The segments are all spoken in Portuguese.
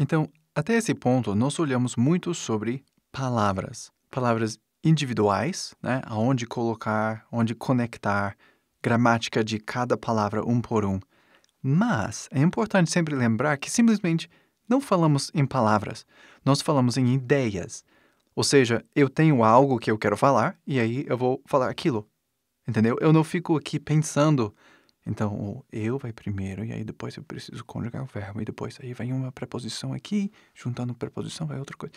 Então, até esse ponto, nós olhamos muito sobre palavras, palavras individuais, né? Aonde colocar, onde conectar, gramática de cada palavra um por um. Mas é importante sempre lembrar que simplesmente não falamos em palavras, nós falamos em ideias. Ou seja, eu tenho algo que eu quero falar e aí eu vou falar aquilo. Entendeu? Eu não fico aqui pensando então, o eu vai primeiro, e aí depois eu preciso conjugar o verbo, e depois aí vai uma preposição aqui, juntando preposição vai outra coisa.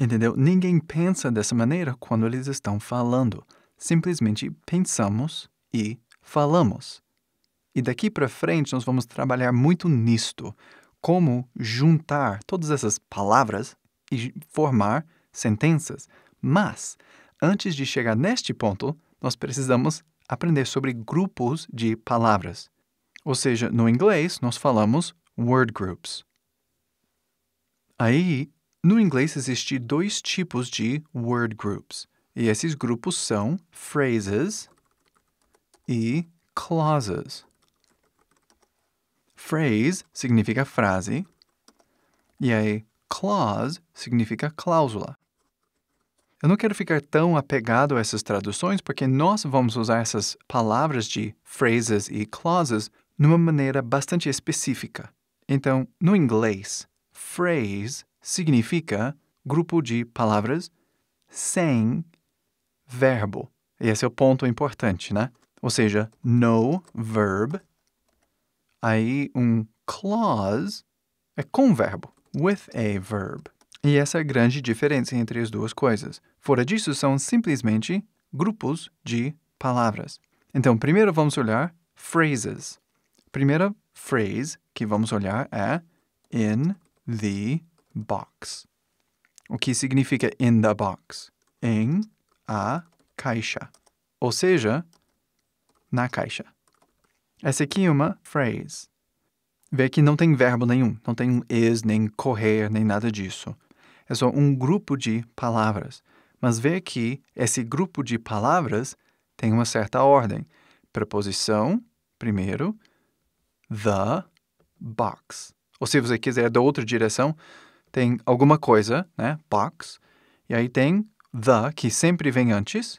Entendeu? Ninguém pensa dessa maneira quando eles estão falando. Simplesmente pensamos e falamos. E daqui para frente nós vamos trabalhar muito nisto, como juntar todas essas palavras e formar sentenças. Mas, antes de chegar neste ponto, nós precisamos aprender sobre grupos de palavras. Ou seja, no inglês nós falamos word groups. Aí, no inglês existem dois tipos de word groups. E esses grupos são phrases e clauses. Phrase significa frase, e aí clause significa cláusula. Eu não quero ficar tão apegado a essas traduções porque nós vamos usar essas palavras de phrases e clauses de uma maneira bastante específica. Então, no inglês, phrase significa grupo de palavras sem verbo. E esse é o ponto importante, né? Ou seja, no verb. Aí um clause é com verbo, with a verb. E essa é a grande diferença entre as duas coisas. Fora disso, são simplesmente grupos de palavras. Então, primeiro vamos olhar phrases. Primeira phrase que vamos olhar é in the box. O que significa in the box? Em a caixa. Ou seja, na caixa. Essa aqui é uma phrase. Vê que não tem verbo nenhum, não tem um is, nem correr, nem nada disso é só um grupo de palavras. Mas vê que esse grupo de palavras tem uma certa ordem. Preposição, primeiro, the box. Ou se você quiser da outra direção, tem alguma coisa, né? Box. E aí tem the, que sempre vem antes.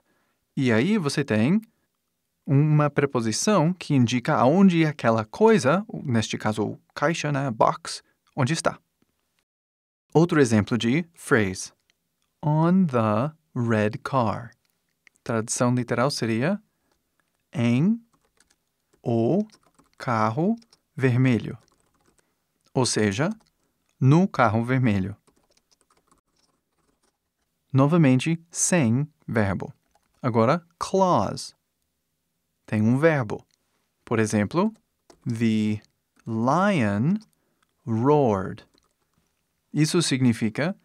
E aí você tem uma preposição que indica aonde aquela coisa, neste caso caixa, né? Box, onde está. Outro exemplo de phrase: On the red car. Tradução literal seria em o carro vermelho. Ou seja, no carro vermelho. Novamente, sem verbo. Agora, clause. Tem um verbo. Por exemplo, the lion roared. Isso significa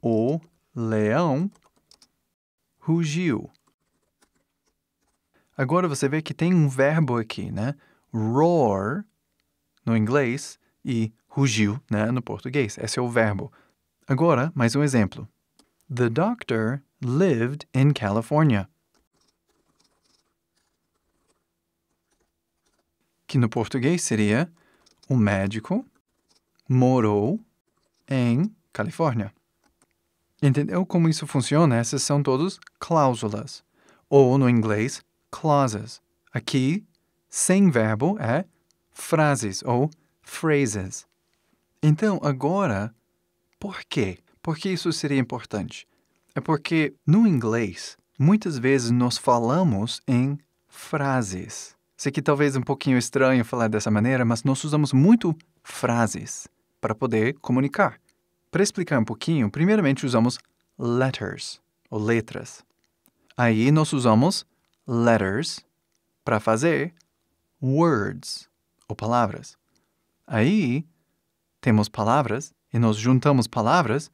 o leão rugiu. Agora você vê que tem um verbo aqui, né? Roar no inglês e rugiu né, no português. Esse é o verbo. Agora, mais um exemplo. The doctor lived in California. Que no português seria: o médico morou em Califórnia. Entendeu como isso funciona? Essas são todas cláusulas. Ou, no inglês, clauses. Aqui, sem verbo, é frases ou phrases. Então, agora, por quê? Por que isso seria importante? É porque, no inglês, muitas vezes nós falamos em frases. Sei que talvez é um pouquinho estranho falar dessa maneira, mas nós usamos muito frases para poder comunicar. Para explicar um pouquinho, primeiramente usamos letters, ou letras. Aí nós usamos letters para fazer words, ou palavras. Aí temos palavras e nós juntamos palavras,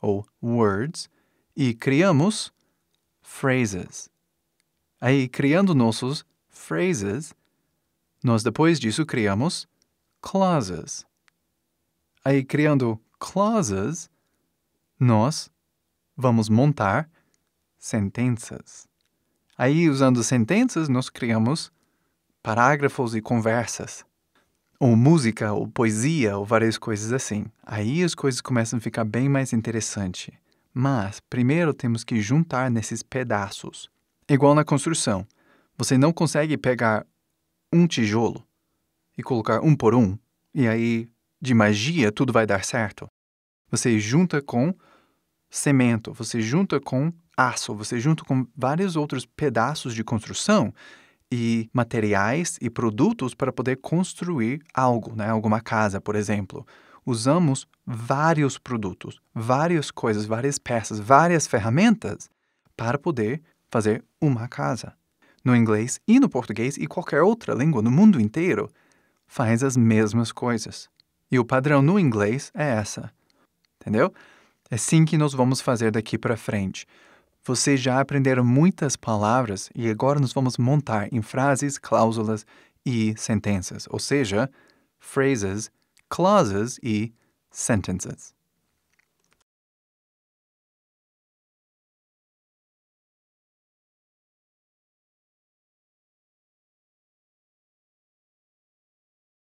ou words, e criamos phrases. Aí, criando nossos phrases, nós depois disso criamos clauses. Aí, criando clauses, nós vamos montar sentenças. Aí, usando sentenças, nós criamos parágrafos e conversas. Ou música, ou poesia, ou várias coisas assim. Aí as coisas começam a ficar bem mais interessante. Mas, primeiro temos que juntar nesses pedaços. Igual na construção. Você não consegue pegar um tijolo e colocar um por um e aí de magia, tudo vai dar certo. Você junta com cimento, você junta com aço, você junta com vários outros pedaços de construção e materiais e produtos para poder construir algo, né? alguma casa, por exemplo. Usamos vários produtos, várias coisas, várias peças, várias ferramentas para poder fazer uma casa. No inglês e no português e qualquer outra língua no mundo inteiro, faz as mesmas coisas. E o padrão no inglês é essa. Entendeu? É assim que nós vamos fazer daqui para frente. Vocês já aprenderam muitas palavras e agora nós vamos montar em frases, cláusulas e sentenças, ou seja, phrases, clauses e sentences.